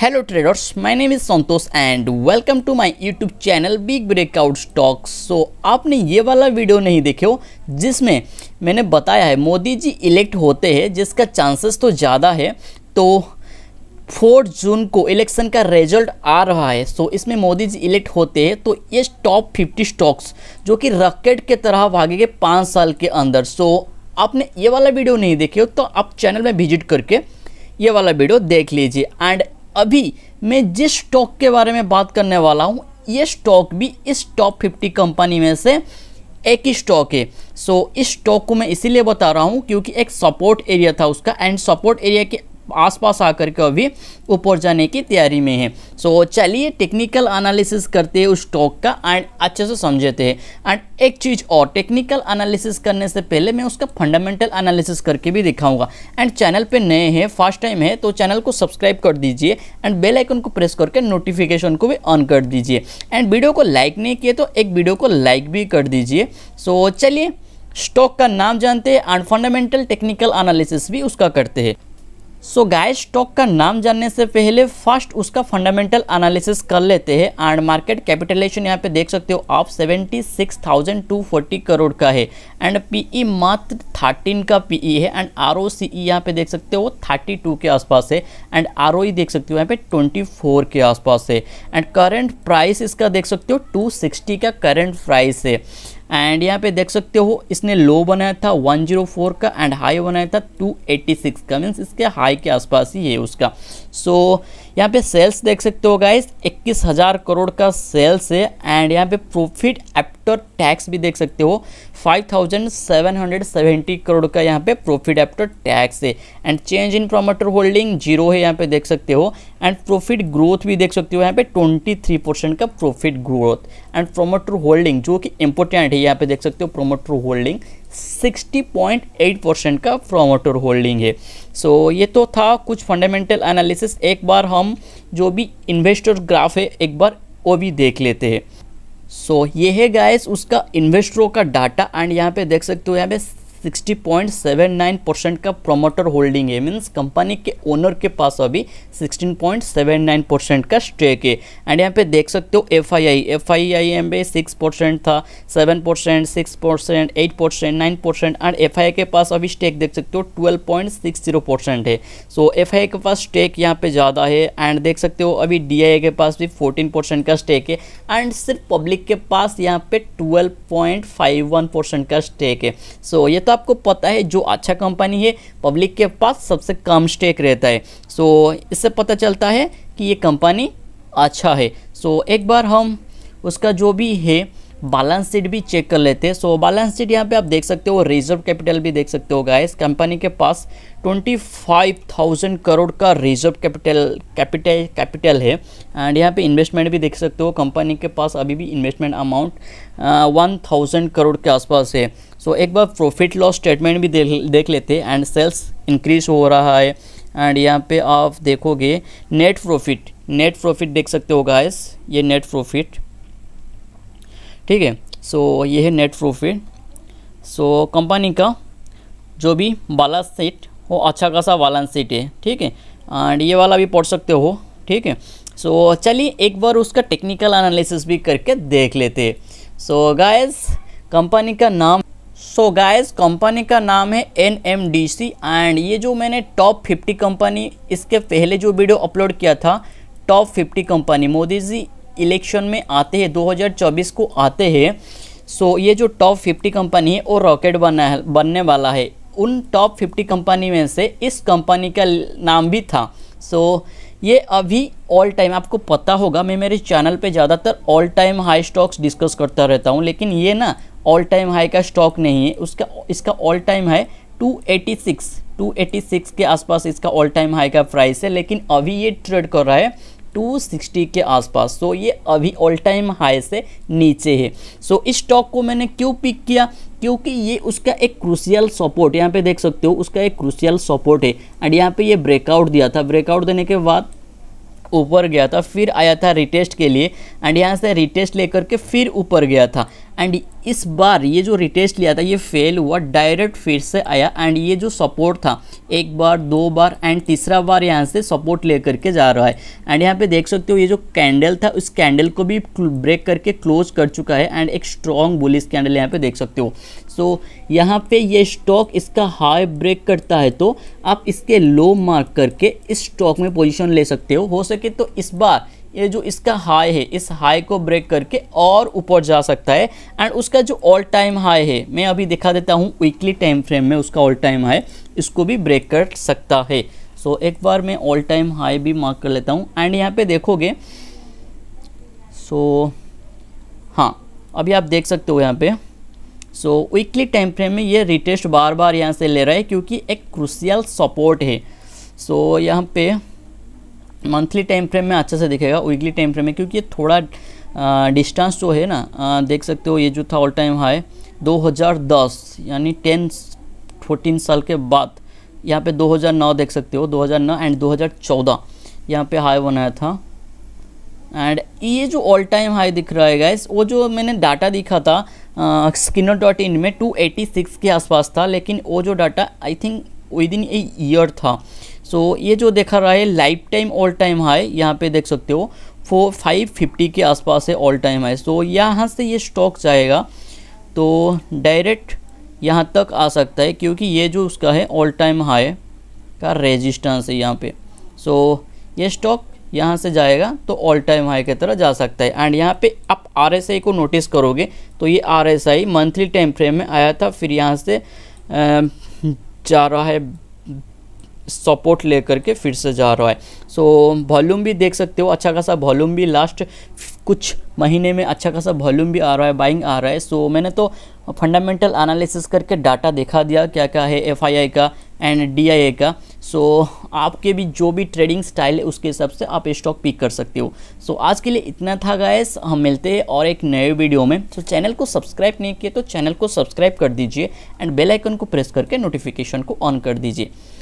hello traders my name is Santosh and welcome to my YouTube channel big breakout stocks so आपने ये वाला video नहीं देखे हो जिसमें मैंने बताया है मोदी जी इलेक्ट होते हैं जिसका चांसेस तो ज़्यादा है तो फोर्थ जून को इलेक्शन का रिजल्ट आ रहा है सो so, इसमें मोदी जी इलेक्ट होते हैं तो ये टॉप फिफ्टी स्टॉक्स जो कि रॉकेट के तरह भागेंगे पाँच साल के अंदर सो so, आपने ये वाला वीडियो नहीं देखे हो तो आप चैनल में विजिट करके ये वाला वीडियो देख लीजिए एंड अभी मैं जिस स्टॉक के बारे में बात करने वाला हूँ ये स्टॉक भी इस टॉप फिफ्टी कंपनी में से एक ही स्टॉक है सो so, इस स्टॉक को मैं इसीलिए बता रहा हूँ क्योंकि एक सपोर्ट एरिया था उसका एंड सपोर्ट एरिया के आसपास आकर के अभी ऊपर जाने की तैयारी में है सो so, चलिए टेक्निकल एनालिसिस करते हैं उस स्टॉक का एंड अच्छे से समझते हैं एंड एक चीज़ और टेक्निकल एनालिसिस करने से पहले मैं उसका फंडामेंटल एनालिसिस करके भी दिखाऊंगा एंड चैनल पे नए हैं फर्स्ट टाइम है तो चैनल को सब्सक्राइब कर दीजिए एंड बेलाइकन को प्रेस करके नोटिफिकेशन को भी ऑन कर दीजिए एंड वीडियो को लाइक नहीं किए तो एक वीडियो को लाइक भी कर दीजिए सो so, चलिए स्टॉक का नाम जानते हैं एंड फंडामेंटल टेक्निकल एनालिसिस भी उसका करते हैं सो गाय स्टॉक का नाम जानने से पहले फर्स्ट उसका फंडामेंटल एनालिसिस कर लेते हैं एंड मार्केट कैपिटलाइजेशन यहाँ पे देख सकते हो आप 76,240 करोड़ का है एंड पीई e मात्र 13 का पीई e है एंड आर ओ सी यहाँ पे देख सकते हो 32 के आसपास है एंड आर e देख सकते हो यहाँ पे 24 के आसपास है एंड करेंट प्राइस इसका देख सकते हो टू का करेंट प्राइस है एंड यहाँ पे देख सकते हो इसने लो बनाया था 104 का एंड हाई बनाया था 286 का मीन्स इसके हाई के आसपास ही है उसका सो so, यहाँ पे सेल्स देख सकते हो गाइस इक्कीस हज़ार करोड़ का सेल्स है एंड यहाँ पे प्रॉफिट आफ्टर टैक्स भी देख सकते हो 5770 करोड़ का यहाँ पे प्रॉफिट आफ्टर टैक्स है and change in promoter holding zero है यहाँ पे देख सकते हो एंड प्रॉफिट ग्रोथ भी देख सकते हो यहाँ पे 23 परसेंट का profit growth and promoter holding जो कि इंपॉर्टेंट है यहाँ पे देख सकते हो प्रोमोटर होल्डिंग 60.8 परसेंट का प्रोमोटर होल्डिंग है सो so, ये तो था कुछ फंडामेंटल एनालिसिस एक बार हम जो भी इन्वेस्टर ग्राफ है एक बार वो भी देख लेते हैं सो so, ये है गाइस उसका इन्वेस्टरों का डाटा एंड यहाँ पे देख सकते हो यहाँ पे 60.79 परसेंट का प्रमोटर होल्डिंग है मीन्स कंपनी के ओनर के पास अभी 16.79 परसेंट का स्टेक है एंड यहाँ पे देख सकते हो F I I F I I M पे सिक्स परसेंट था seven percent six percent eight percent nine percent and F I I के पास अभी स्टेक देख सकते हो twelve point six zero percent है सो एफ आई आई के पास स्टेक यहाँ पे ज़्यादा है एंड देख सकते हो अभी डी आई के पास भी फोर्टीन परसेंट का स्टेक है एंड सिर्फ पब्लिक के पास यहाँ पे twelve point five one percent का स्टेक है सो so, ये तो आपको पता है जो अच्छा कंपनी है पब्लिक के पास सबसे कम स्टेक रहता है सो so, इससे पता चलता है कि ये कंपनी अच्छा है सो so, एक बार हम उसका जो भी है बैलेंस शीट भी चेक कर लेते हैं सो बैलेंस शीट यहाँ पे आप देख सकते हो रिजर्व कैपिटल भी देख सकते हो गाइस कंपनी के पास 25,000 करोड़ का रिजर्व कैपिटल कैपिटल कैपिटल है एंड यहाँ पे इन्वेस्टमेंट भी देख सकते हो कंपनी के पास अभी भी investment amount one thousand crore के आसपास है सो एक बार प्रॉफिट लॉस स्टेटमेंट भी देख देख लेते एंड सेल्स इंक्रीज हो रहा है एंड यहाँ पे आप देखोगे नेट प्रॉफिट नेट प्रॉफिट देख सकते हो गाइस ये नेट प्रॉफिट ठीक है सो ये है नेट प्रॉफिट सो कंपनी का जो भी बैलेंस शीट वो अच्छा खासा बैलेंस शीट है ठीक है एंड ये वाला भी पढ़ सकते हो ठीक है सो so, चलिए एक बार उसका टेक्निकल एनालिसिस भी करके देख लेते सो so, कंपनी का नाम सो गाइस कंपनी का नाम है N M D C and ये जो मैंने टॉप फिफ्टी कंपनी इसके पहले जो वीडियो अपलोड किया था top fifty company Modi ji election में आते हैं 2024 को आते हैं सो so, ये जो टॉप फिफ्टी कंपनी है वो रॉकेट बना है बनने वाला है उन टॉप फिफ्टी कंपनी में से इस कंपनी का नाम भी था सो so, ये अभी ऑल टाइम आपको पता होगा मैं मेरे चैनल पे ज़्यादातर all time high stocks discuss करता रहता हूँ लेकिन ये ना ऑल टाइम हाई का स्टॉक नहीं है उसका इसका ऑल टाइम हाई 286 286 के आसपास इसका ऑल टाइम हाई का प्राइस है लेकिन अभी ये ट्रेड कर रहा है 260 के आसपास सो तो ये अभी ऑल टाइम हाई से नीचे है सो इस स्टॉक को मैंने क्यों पिक किया क्योंकि ये उसका एक क्रूसियल सपोर्ट यहाँ पे देख सकते हो उसका एक क्रूसियल सपोर्ट है एंड यहाँ पे ये ब्रेकआउट दिया था ब्रेकआउट देने के बाद ऊपर गया था फिर आया था रिटेस्ट के लिए एंड यहाँ से रिटेस्ट लेकर के फिर ऊपर गया था एंड इस बार ये जो रिटेस्ट लिया था ये फेल हुआ डायरेक्ट फिर से आया एंड ये जो सपोर्ट था एक बार दो बार एंड तीसरा बार यहाँ से सपोर्ट ले करके जा रहा है एंड यहाँ पे देख सकते हो ये जो कैंडल था उस कैंडल को भी ब्रेक करके क्लोज कर चुका है एंड एक स्ट्रॉन्ग बुलिस कैंडल यहाँ पे देख सकते हो सो so, यहाँ पे ये स्टॉक इसका हाई ब्रेक करता है तो आप इसके लो मार्क करके इस स्टॉक में पोजिशन ले सकते हो हो सके तो इस बार ये जो इसका हाई है इस हाई को ब्रेक करके और ऊपर जा सकता है एंड उसका जो ऑल टाइम हाई है मैं अभी दिखा देता हूँ वीकली टाइम फ्रेम में उसका ऑल टाइम हाई इसको भी ब्रेक कर सकता है सो so, एक बार मैं ऑल टाइम हाई भी मार्क कर लेता हूँ एंड यहाँ पे देखोगे सो so, हाँ अभी आप देख सकते हो यहाँ पे सो वीकली टाइम फ्रेम में ये रिटेस्ट बार बार यहाँ से ले रहा है क्योंकि एक क्रूसियल सपोर्ट है सो so, यहाँ पे मंथली टाइम फ्रेम में अच्छा से दिखेगा वीकली टाइम फ्रेम में क्योंकि ये थोड़ा डिस्टेंस जो तो है ना आ, देख सकते हो ये जो था ऑल टाइम हाई 2010 यानी 10 14 साल के बाद यहाँ पे 2009 देख सकते हो 2009 एंड 2014 यहाँ पर हाई बनाया था एंड ये जो ऑल टाइम हाई दिख रहा है गैस वो जो मैंने डाटा दिखा था स्किनर डॉट इन में 286 के आसपास था लेकिन वो जो data I think within a year था सो so, ये जो देखा रहा है lifetime all time high यहाँ पे देख सकते हो फो फाइव फिफ्टी के आसपास है ऑल टाइम हाई सो यहाँ से ये स्टॉक जाएगा तो डायरेक्ट यहाँ तक आ सकता है क्योंकि ये जो उसका है ऑल टाइम हाई का रेजिस्टेंस है यहाँ पे सो so, ये स्टॉक यहाँ से जाएगा तो ऑल टाइम हाई की तरह जा सकता है एंड यहाँ पे आप आर को नोटिस करोगे तो ये आर मंथली टाइम फ्रेम में आया था फिर यहाँ से जा रहा है सपोर्ट लेकर के फिर से जा रहा है सो so, वॉल्यूम भी देख सकते हो अच्छा खासा वॉल्यूम भी लास्ट कुछ महीने में अच्छा खासा वॉल्यूम भी आ रहा है बाइंग आ रहा है सो so, मैंने तो फंडामेंटल एनालिसिस करके डाटा देखा दिया क्या क्या है एफ का एंड डी का सो so, आपके भी जो भी ट्रेडिंग स्टाइल है उसके हिसाब से आप स्टॉक पिक कर सकते हो सो so, आज के लिए इतना था गायस हम मिलते हैं और एक नए वीडियो में सो so, चैनल को सब्सक्राइब नहीं किया तो चैनल को सब्सक्राइब कर दीजिए एंड बेलाइकन को प्रेस करके नोटिफिकेशन को ऑन कर दीजिए